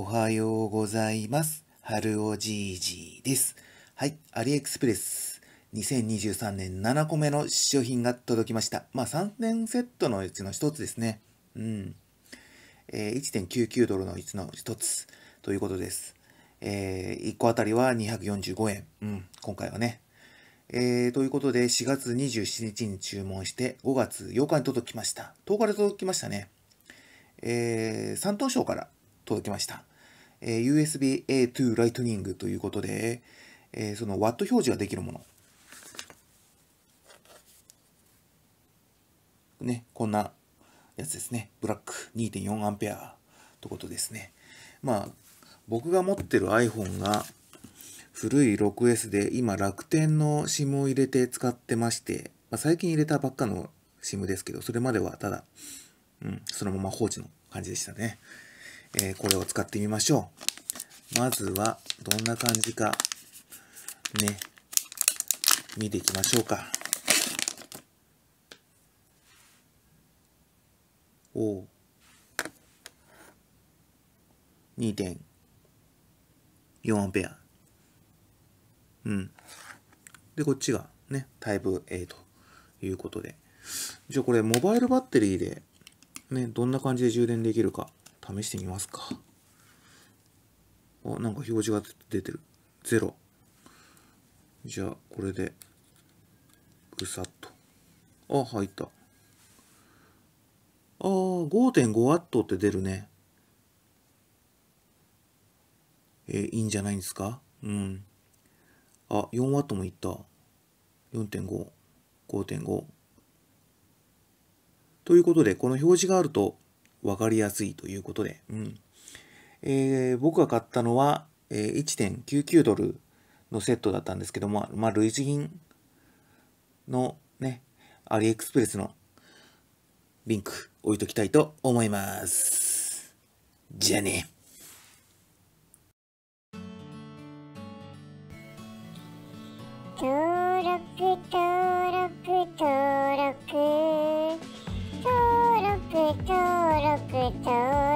おはようございます。春おじいじです。はい、アリエクスプレス。2023年7個目の商品が届きました。まあ3点セットのうちの1つですね。うん。えー、1.99ドルのうちの1つということです。えー、1個あたりは245円。うん、今回はね。えー、ということで、4月27日に注文して、5月8日に届きました。10日で届きましたね。えー、山東省から届きました。え USB-A 2 o Lightning ということで、えその w a 表示ができるもの。ね、こんなやつですね。ブラック 2.4A ということですね。まあ、僕が持ってる iPhone が古い 6S で、今楽天の SIM を入れて使ってまして、まあ、最近入れたばっかの SIM ですけど、それまではただ、うん、そのまま放置の感じでしたね。えー、これを使ってみましょう。まずは、どんな感じか、ね、見ていきましょうか。おう。2.4アンペア。うん。で、こっちがね、タイプ A ということで。じゃあこれ、モバイルバッテリーで、ね、どんな感じで充電できるか。試してみますか。あ、なんか表示が出てる。ゼロ。じゃあ、これで、ぐさっと。あ、入った。ああ、5.5W って出るね。えー、いいんじゃないんですかうん。あ、4W もいった。4.5、5.5。ということで、この表示があると、分かりやすいということで、うんえー、僕が買ったのは、えー、1.99ドルのセットだったんですけども、まあ、類似品のね、アリエクスプレスのリンク置いときたいと思います。じゃあね。登録登録登録登録登録 Africa.